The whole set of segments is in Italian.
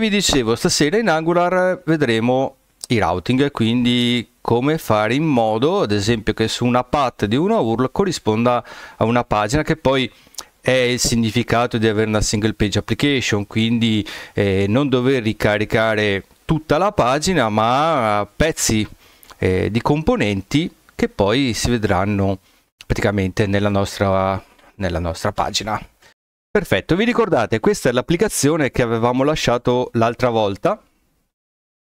vi dicevo, stasera in Angular vedremo i routing, quindi come fare in modo, ad esempio, che su una path di una URL corrisponda a una pagina che poi è il significato di avere una single page application, quindi eh, non dover ricaricare tutta la pagina, ma pezzi eh, di componenti che poi si vedranno praticamente nella nostra, nella nostra pagina. Perfetto, vi ricordate, questa è l'applicazione che avevamo lasciato l'altra volta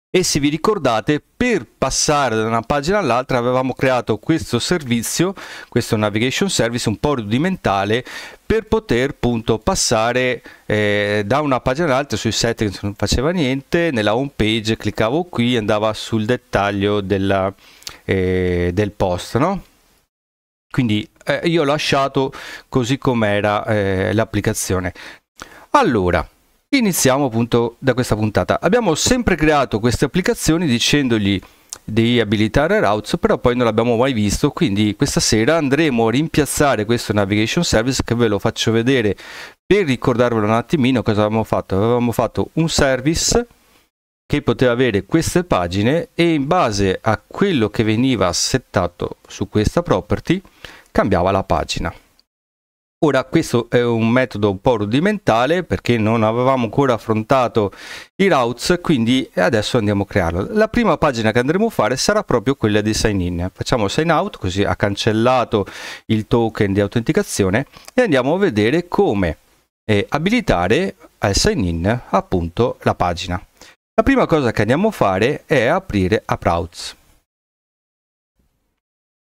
e se vi ricordate per passare da una pagina all'altra avevamo creato questo servizio, questo navigation service un po' rudimentale per poter appunto passare eh, da una pagina all'altra sui settings non faceva niente, nella home page cliccavo qui e andava sul dettaglio della, eh, del post, no? quindi eh, io ho lasciato così com'era eh, l'applicazione allora iniziamo appunto da questa puntata abbiamo sempre creato queste applicazioni dicendogli di abilitare routes però poi non l'abbiamo mai visto quindi questa sera andremo a rimpiazzare questo navigation service che ve lo faccio vedere per ricordarvelo un attimino cosa avevamo fatto avevamo fatto un service che poteva avere queste pagine e in base a quello che veniva settato su questa property cambiava la pagina. Ora questo è un metodo un po' rudimentale perché non avevamo ancora affrontato i routes, quindi adesso andiamo a crearlo. La prima pagina che andremo a fare sarà proprio quella di sign in. Facciamo sign out, così ha cancellato il token di autenticazione e andiamo a vedere come eh, abilitare al sign in appunto la pagina. La prima cosa che andiamo a fare è aprire Aprouts.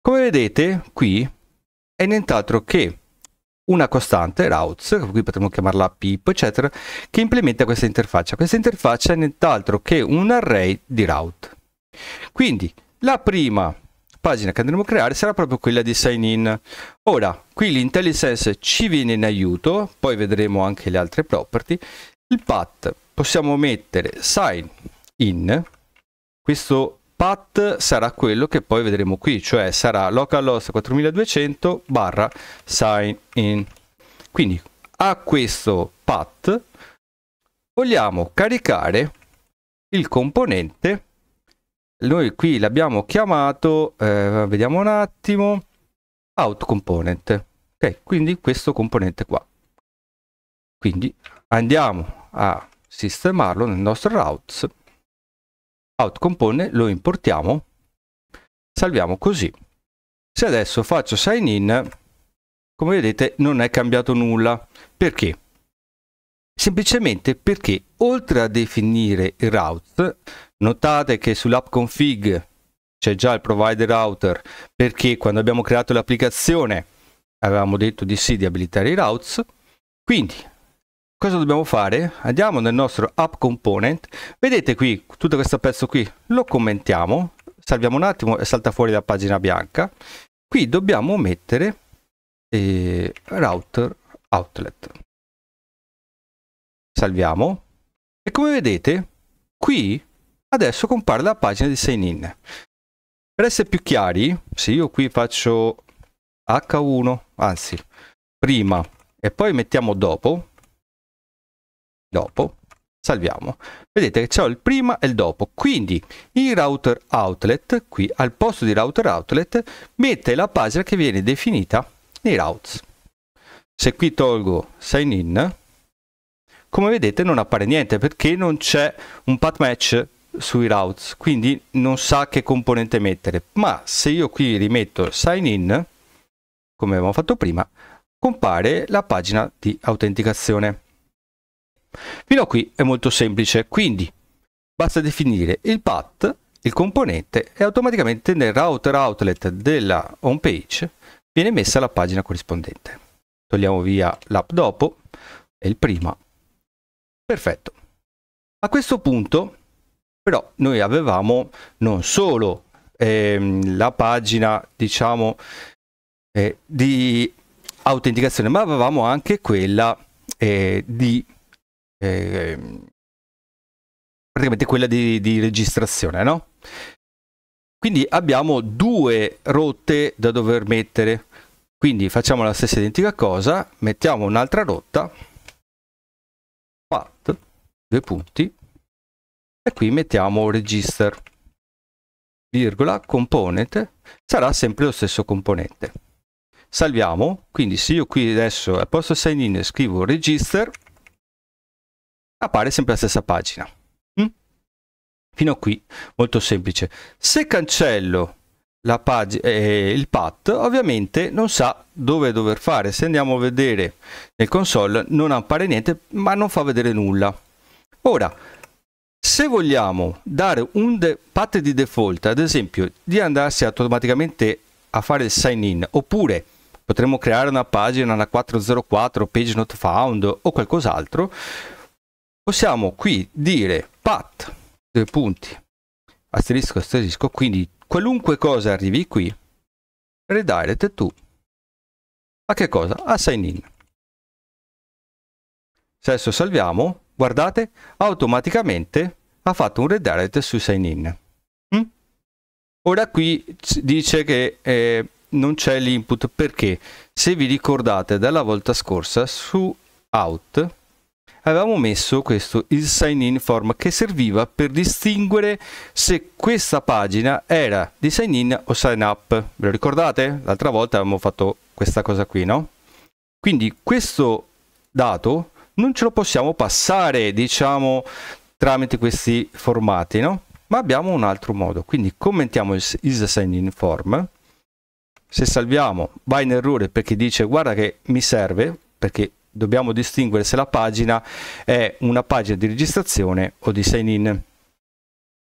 Come vedete qui è nient'altro che una costante, routes, qui potremmo chiamarla pip, eccetera, che implementa questa interfaccia. Questa interfaccia è nient'altro che un array di route. Quindi la prima pagina che andremo a creare sarà proprio quella di sign in. Ora, qui l'intellisense ci viene in aiuto, poi vedremo anche le altre property. Il path possiamo mettere sign in questo path sarà quello che poi vedremo qui cioè sarà localhost 4200 barra sign in quindi a questo path vogliamo caricare il componente noi qui l'abbiamo chiamato eh, vediamo un attimo out component ok quindi questo componente qua quindi andiamo a sistemarlo nel nostro routes out compone lo importiamo salviamo così se adesso faccio sign in come vedete non è cambiato nulla perché semplicemente perché oltre a definire il routes notate che sull'app config c'è già il provider router perché quando abbiamo creato l'applicazione avevamo detto di sì di abilitare i routes quindi cosa dobbiamo fare? Andiamo nel nostro app component, vedete qui tutto questo pezzo qui, lo commentiamo, salviamo un attimo e salta fuori la pagina bianca. Qui dobbiamo mettere eh, router outlet. Salviamo e come vedete qui adesso compare la pagina di sign in. Per essere più chiari, se io qui faccio H1, anzi prima e poi mettiamo dopo, dopo, salviamo. Vedete che c'è il prima e il dopo, quindi il router outlet, qui al posto di router outlet, mette la pagina che viene definita nei routes. Se qui tolgo sign in, come vedete non appare niente perché non c'è un path match sui routes, quindi non sa che componente mettere. Ma se io qui rimetto sign in, come abbiamo fatto prima, compare la pagina di autenticazione. Fino a qui è molto semplice, quindi basta definire il path, il componente e automaticamente nel router outlet della home page viene messa la pagina corrispondente. Togliamo via l'app dopo e il prima. Perfetto. A questo punto però noi avevamo non solo ehm, la pagina diciamo eh, di autenticazione ma avevamo anche quella eh, di eh, praticamente quella di, di registrazione, no? Quindi abbiamo due rotte da dover mettere. Quindi facciamo la stessa identica cosa, mettiamo un'altra rotta, part, due punti, e qui mettiamo register, virgola, component, sarà sempre lo stesso componente. Salviamo, quindi se io qui adesso al posto sign in scrivo register, appare sempre la stessa pagina. Mm? Fino a qui molto semplice. Se cancello la pag- eh, il path, ovviamente non sa dove dover fare. Se andiamo a vedere nel console non appare niente, ma non fa vedere nulla. Ora, se vogliamo dare un de- path di default, ad esempio, di andarsi automaticamente a fare il sign in, oppure potremmo creare una pagina, una 404, page not found o qualcos'altro, possiamo qui dire path, due punti, asterisco, asterisco, quindi qualunque cosa arrivi qui, redirect tu a che cosa? A sign in. Se adesso salviamo, guardate, automaticamente ha fatto un redirect su sign in. Mm? Ora qui dice che eh, non c'è l'input perché se vi ricordate dalla volta scorsa su out avevamo messo questo il sign in form che serviva per distinguere se questa pagina era di sign in o sign up ve lo ricordate? l'altra volta avevamo fatto questa cosa qui no? quindi questo dato non ce lo possiamo passare diciamo tramite questi formati no? ma abbiamo un altro modo quindi commentiamo il, il sign in form se salviamo va in errore perché dice guarda che mi serve perché dobbiamo distinguere se la pagina è una pagina di registrazione o di sign in.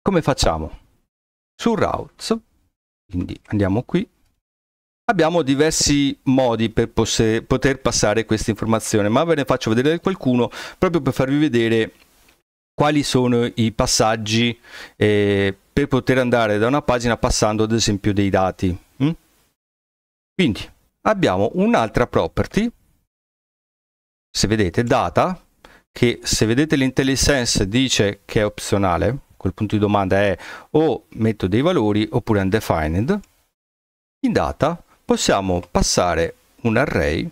Come facciamo? Su routes, quindi andiamo qui, abbiamo diversi modi per poter passare questa informazione, ma ve ne faccio vedere qualcuno proprio per farvi vedere quali sono i passaggi eh, per poter andare da una pagina passando ad esempio dei dati. Mm? Quindi abbiamo un'altra property se vedete data che se vedete l'intellisense dice che è opzionale quel punto di domanda è o metto dei valori oppure undefined in data possiamo passare un array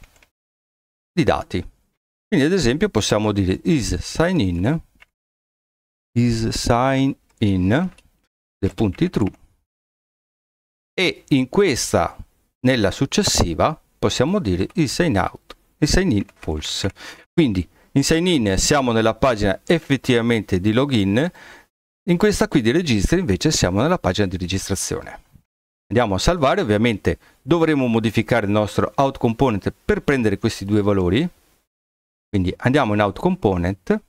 di dati quindi ad esempio possiamo dire is sign in is sign in dei punti true e in questa nella successiva possiamo dire is sign out Sign in false. Quindi in sign in siamo nella pagina effettivamente di login, in questa qui di registri invece siamo nella pagina di registrazione. Andiamo a salvare, ovviamente dovremo modificare il nostro out component per prendere questi due valori. Quindi andiamo in out component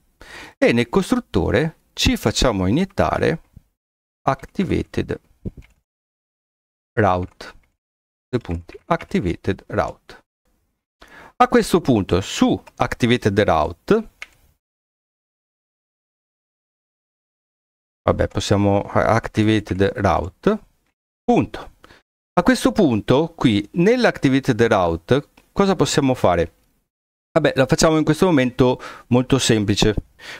e nel costruttore ci facciamo iniettare activated route. Due punti, activated route. A questo punto su Activated Route vabbè possiamo eh, Activated Route punto a questo punto qui nell'Activated Route cosa possiamo fare? Vabbè la facciamo in questo momento molto semplice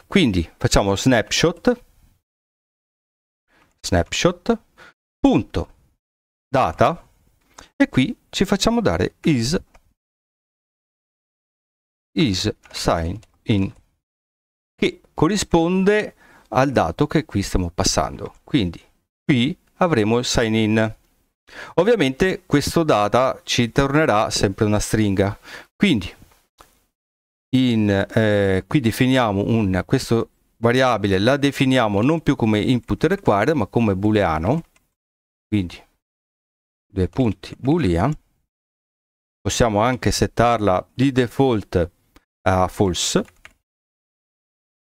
quindi facciamo snapshot snapshot punto data e qui ci facciamo dare is is sign in che corrisponde al dato che qui stiamo passando. Quindi qui avremo il sign in. Ovviamente questo data ci tornerà sempre una stringa. Quindi in, eh, qui definiamo un, questo variabile, la definiamo non più come input required ma come booleano. Quindi due punti boolean. Possiamo anche settarla di default a false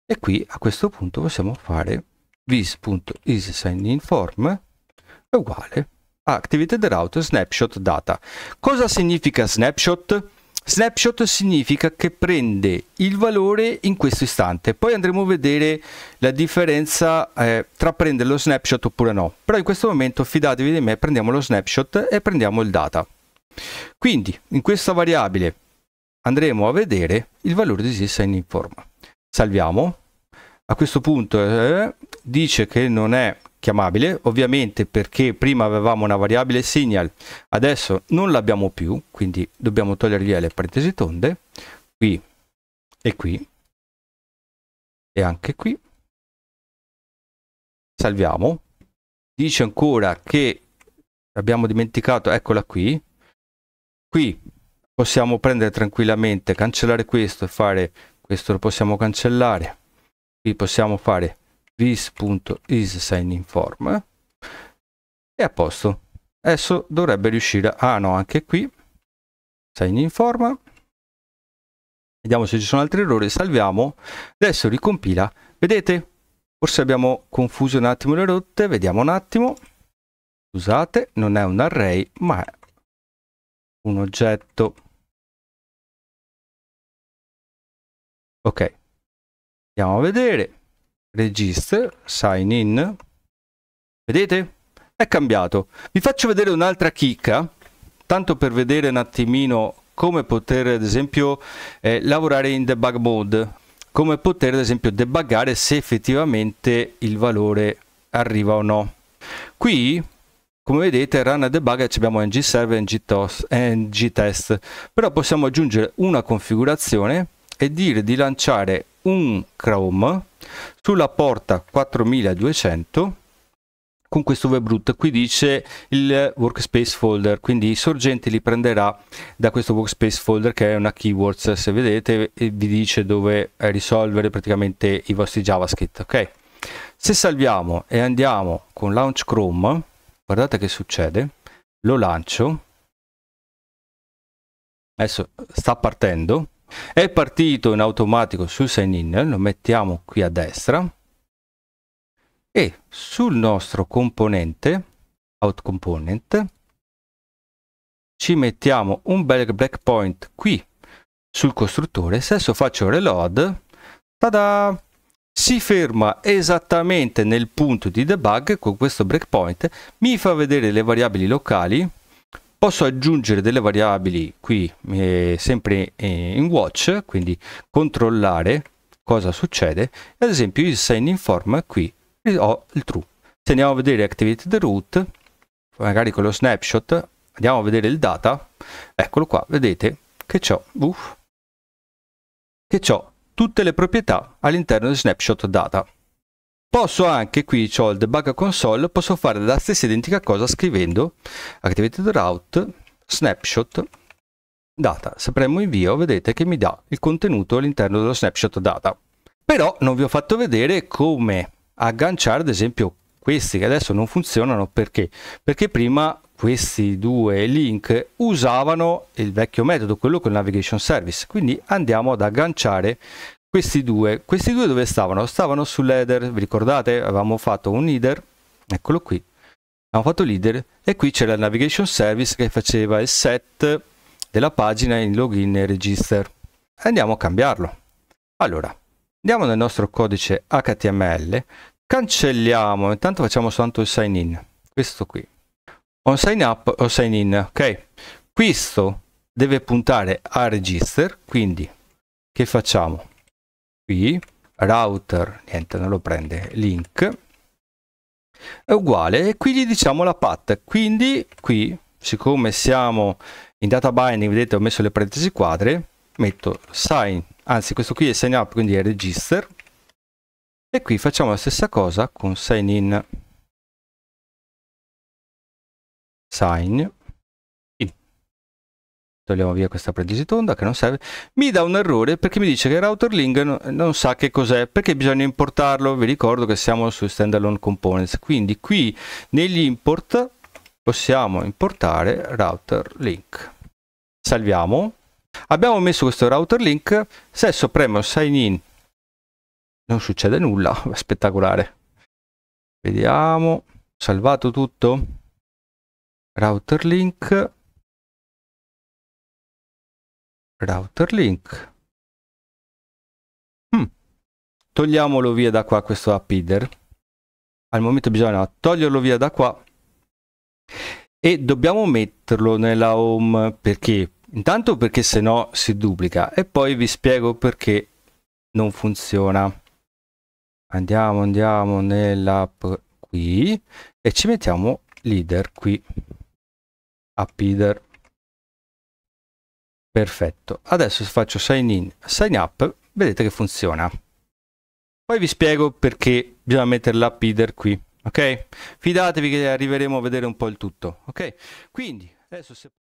e qui a questo punto possiamo fare vis.isSignInForm è uguale a activated route snapshot data. Cosa significa snapshot? Snapshot significa che prende il valore in questo istante, poi andremo a vedere la differenza eh, tra prendere lo snapshot oppure no, però in questo momento fidatevi di me, prendiamo lo snapshot e prendiamo il data. Quindi in questa variabile andremo a vedere il valore di stessa in forma. Salviamo. A questo punto eh, dice che non è chiamabile, ovviamente perché prima avevamo una variabile signal, adesso non l'abbiamo più, quindi dobbiamo togliere via le parentesi tonde, qui e qui, e anche qui. Salviamo. Dice ancora che abbiamo dimenticato, eccola qui, qui possiamo prendere tranquillamente, cancellare questo e fare questo lo possiamo cancellare. Qui possiamo fare this.isSignInForm e a posto. Adesso dovrebbe riuscire a... Ah no, anche qui. SignInForm. Vediamo se ci sono altri errori. Salviamo. Adesso ricompila. Vedete? Forse abbiamo confuso un attimo le rotte. Vediamo un attimo. Scusate, non è un array, ma è un oggetto ok andiamo a vedere register sign in vedete è cambiato vi faccio vedere un'altra chicca tanto per vedere un attimino come poter ad esempio eh, lavorare in debug mode come poter ad esempio debuggare se effettivamente il valore arriva o no qui come vedete run debug abbiamo ng server ng, tos, eh, ng test però possiamo aggiungere una configurazione e dire di lanciare un Chrome sulla porta 4200 con questo web root qui dice il workspace folder quindi i sorgenti li prenderà da questo workspace folder che è una keywords se vedete vi dice dove risolvere praticamente i vostri javascript ok se salviamo e andiamo con launch chrome guardate che succede lo lancio adesso sta partendo è partito in automatico sul sign in, lo mettiamo qui a destra e sul nostro componente out component ci mettiamo un bel breakpoint qui sul costruttore. Se adesso faccio reload, tada! si ferma esattamente nel punto di debug con questo breakpoint, mi fa vedere le variabili locali posso aggiungere delle variabili qui eh, sempre eh, in watch quindi controllare cosa succede ad esempio il sign in form qui ho il true se andiamo a vedere activate the root magari con lo snapshot andiamo a vedere il data eccolo qua vedete che c'ho che c'ho tutte le proprietà all'interno di snapshot data Posso anche, qui ho il debug console, posso fare la stessa identica cosa scrivendo activated route snapshot data. Se premo invio vedete che mi dà il contenuto all'interno dello snapshot data. Però non vi ho fatto vedere come agganciare ad esempio questi che adesso non funzionano perché? Perché prima questi due link usavano il vecchio metodo, quello con navigation service. Quindi andiamo ad agganciare questi due, questi due dove stavano? Stavano sull'header, vi ricordate? Avevamo fatto un header, eccolo qui, abbiamo fatto leader e qui c'era il navigation service che faceva il set della pagina in login e register. Andiamo a cambiarlo. Allora, andiamo nel nostro codice HTML, cancelliamo, intanto facciamo soltanto il sign in, questo qui. On sign up o sign in, ok? Questo deve puntare a register, quindi che facciamo? qui router niente non lo prende link è uguale e qui gli diciamo la path quindi qui siccome siamo in data binding vedete ho messo le parentesi quadre metto sign anzi questo qui è sign up quindi è register e qui facciamo la stessa cosa con sign in sign togliamo via questa predice tonda che non serve, mi dà un errore perché mi dice che router link non, non sa che cos'è, perché bisogna importarlo, vi ricordo che siamo su standalone components, quindi qui negli import possiamo importare router link. Salviamo. Abbiamo messo questo router link, se adesso soppremo sign in non succede nulla, spettacolare. Vediamo, salvato tutto. Router link, router link hmm. togliamolo via da qua questo app header al momento bisogna toglierlo via da qua e dobbiamo metterlo nella home perché intanto perché se no si duplica e poi vi spiego perché non funziona andiamo andiamo nell'app qui e ci mettiamo leader qui app leader Perfetto, adesso faccio sign in, sign up, vedete che funziona. Poi vi spiego perché bisogna mettere l'app header qui, ok? Fidatevi che arriveremo a vedere un po' il tutto, ok? Quindi, adesso se...